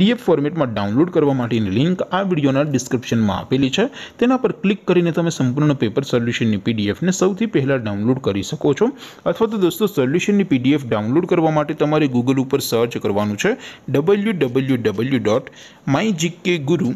PDF format માં download કરવા માટેની લિંક આ વિડિયોના ડિસ્ક્રિપ્શનમાં આપેલી છે તેના પર ક્લિક કરીને તમે સંપૂર્ણ પેપર સોલ્યુશનની PDF ને સૌથી પહેલા ડાઉનલોડ કરી શકો છો અથવા તો દોસ્તો સોલ્યુશનની PDF ડાઉનલોડ કરવા માટે તમારે Google ઉપર સર્ચ કરવાનું છે www.mygkguru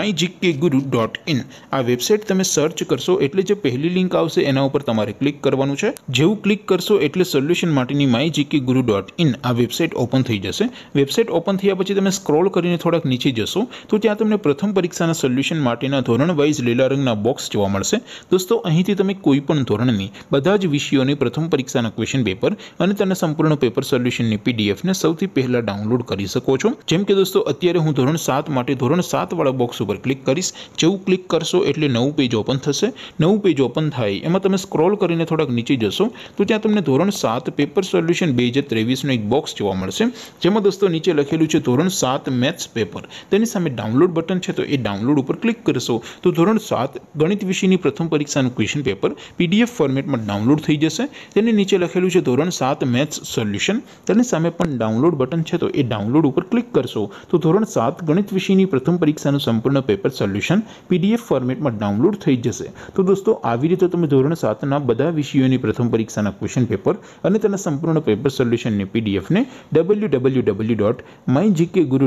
mygkguru.in આ વેબસાઈટ તમે સર્ચ કરશો એટલે જે પહેલી લિંક આવશે એના ઉપર તમારે ક્લિક કરવાનું છે જેવું ક્લિક કરશો એટલે સોલ્યુશન માટેની mygkguru.in આ વેબસાઈટ ઓપન થઈ જશે વેબસાઈટ ઓપન થયા પછી તમે સ્ક્રોલ કરીને થોડક નીચે જશો તો ત્યાં તમને પ્રથમ પરીક્ષાના સોલ્યુશન માટેના ધોરણ વાઇઝ લેલા રંગના બોક્સ જોવા મળશે દોસ્તો અહીંથી તમે કોઈ પણ ધોરણની બધા જ વિષયોને પ્રથમ પરીક્ષાના ક્વેશ્ચન પેપર અને તેના સંપૂર્ણ પેપર સોલ્યુશનની પીડીએફ ને સૌથી પહેલા ડાઉનલોડ કરી શકો છો જેમ કે દોસ્તો અત્યારે હું ધોરણ 7 માટે ધોરણ 7 વાળો બોક્સ ઉપર ક્લિક કરશો જેવું ક્લિક કરશો એટલે નવું પેજ ઓપન થશે નવું પેજ ઓપન થાય એમાં તમે સ્ક્રોલ કરીને થોડક નીચે જશો તો ત્યાં તમને ધોરણ 7 પેપર સોલ્યુશન 2023 નો એક બોક્સ જોવા મળશે જેમાં દોસ્તો નીચે લખેલું છે ધોરણ 7 મેથ્સ પેપર તેની સામે ડાઉનલોડ બટન છે તો એ ડાઉનલોડ ઉપર ક્લિક કરશો તો ધોરણ 7 ગણિત વિષયની પ્રથમ પરીક્ષાનું ક્વેશ્ચન પેપર પીડીએફ ફોર્મેટમાં ડાઉનલોડ થઈ જશે તેની નીચે લખેલું છે ધોરણ 7 મેથ્સ સોલ્યુશન તેની સામે પણ ડાઉનલોડ બટન છે તો એ ડાઉનલોડ ઉપર ક્લિક કરશો તો ધોરણ 7 ગણિત વિષયની પ્રથમ પરીક્ષાનું સંપૂર્ણ પેપર સોલ્યુશન પીડીએફ ફોર્મેટમાં ડાઉનલોડ થઈ જશે તો દોસ્તો આવી રીતે તમે ધોરણ 7 ના બધા વિષયોની પ્રથમ પરીક્ષાના ક્વેશ્ચન પેપર અને તેના સંપૂર્ણ પેપર સોલ્યુશન ને પીડીએફ ને www.mygkguru